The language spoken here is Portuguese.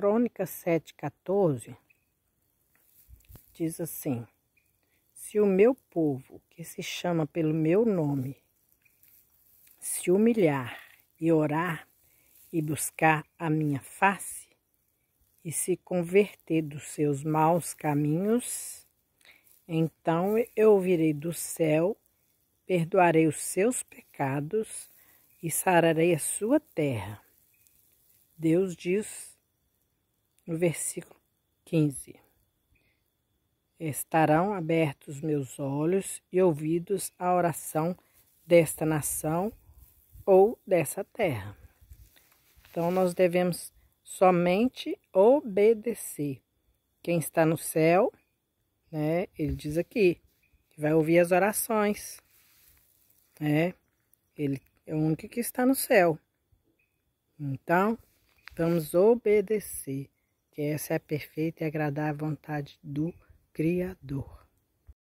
Crônica 7,14 diz assim: Se o meu povo, que se chama pelo meu nome, se humilhar e orar e buscar a minha face e se converter dos seus maus caminhos, então eu virei do céu, perdoarei os seus pecados e sararei a sua terra. Deus diz no versículo 15. Estarão abertos meus olhos e ouvidos à oração desta nação ou dessa terra. Então, nós devemos somente obedecer. Quem está no céu, né? Ele diz aqui que vai ouvir as orações, né? Ele é o único que está no céu. Então, vamos obedecer que essa é a perfeita e agradável vontade do Criador.